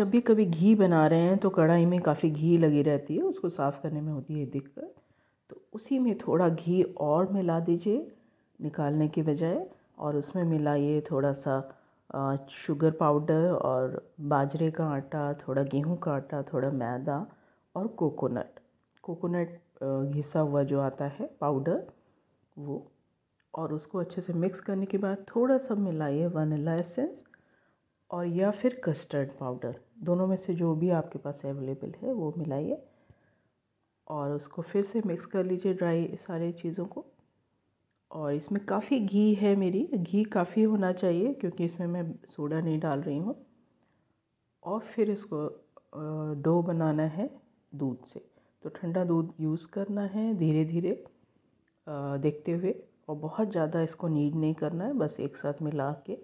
जब भी कभी घी बना रहे हैं तो कढ़ाई में काफ़ी घी लगी रहती है उसको साफ़ करने में होती है दिक्कत तो उसी में थोड़ा घी और मिला दीजिए निकालने के बजाय और उसमें मिलाइए थोड़ा सा शुगर पाउडर और बाजरे का आटा थोड़ा गेहूं का आटा थोड़ा मैदा और कोकोनट कोकोनट घिसा हुआ जो आता है पाउडर वो और उसको अच्छे से मिक्स करने के बाद थोड़ा सा मिलाइए वनीला एसेंस और या फिर कस्टर्ड पाउडर दोनों में से जो भी आपके पास अवेलेबल है वो मिलाइए और उसको फिर से मिक्स कर लीजिए ड्राई सारे चीज़ों को और इसमें काफ़ी घी है मेरी घी काफ़ी होना चाहिए क्योंकि इसमें मैं सोडा नहीं डाल रही हूँ और फिर इसको डो बनाना है दूध से तो ठंडा दूध यूज़ करना है धीरे धीरे देखते हुए और बहुत ज़्यादा इसको नीड नहीं करना है बस एक साथ मिला के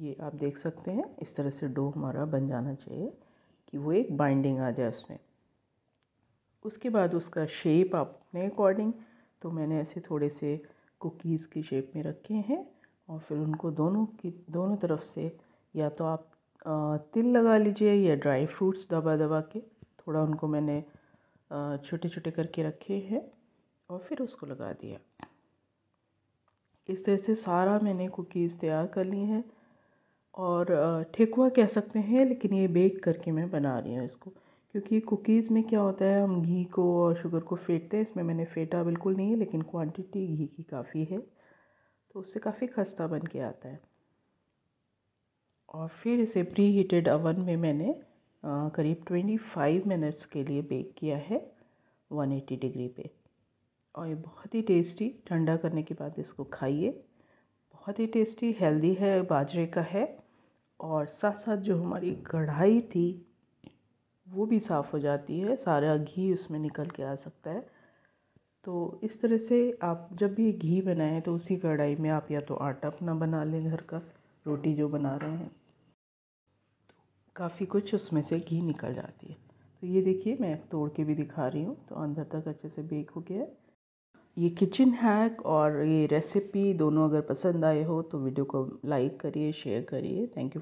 ये आप देख सकते हैं इस तरह से डो हमारा बन जाना चाहिए कि वो एक बाइंडिंग आ जाए उसमें उसके बाद उसका शेप आप अपने अकॉर्डिंग तो मैंने ऐसे थोड़े से कुकीज़ की शेप में रखे हैं और फिर उनको दोनों की दोनों तरफ से या तो आप तिल लगा लीजिए या ड्राई फ्रूट्स दबा दबा के थोड़ा उनको मैंने छोटे छोटे करके रखे हैं और फिर उसको लगा दिया इस तरह से सारा मैंने कुकीज़ तैयार कर ली हैं और ठेकुआ कह सकते हैं लेकिन ये बेक करके मैं बना रही हूँ इसको क्योंकि कुकीज़ में क्या होता है हम घी को और शुगर को फेंटते हैं इसमें मैंने फेंटा बिल्कुल नहीं है लेकिन क्वांटिटी घी की काफ़ी है तो उससे काफ़ी खस्ता बन के आता है और फिर इसे प्री हीटेड अवन में मैंने करीब ट्वेंटी फाइव मिनट्स के लिए बेक किया है वन एटी डिग्री पे और ये बहुत ही टेस्टी ठंडा करने के बाद इसको खाइए बहुत ही टेस्टी हेल्दी है बाजरे का है और साथ साथ जो हमारी कढ़ाई थी वो भी साफ़ हो जाती है सारा घी उसमें निकल के आ सकता है तो इस तरह से आप जब भी घी बनाएं तो उसी कढ़ाई में आप या तो आटा अपना बना लें घर का रोटी जो बना रहे हैं तो काफ़ी कुछ उसमें से घी निकल जाती है तो ये देखिए मैं तोड़ के भी दिखा रही हूँ तो अंदर तक अच्छे से बेक हो गया है ये किचन हैक और ये रेसिपी दोनों अगर पसंद आए हो तो वीडियो को लाइक करिए शेयर करिए थैंक यू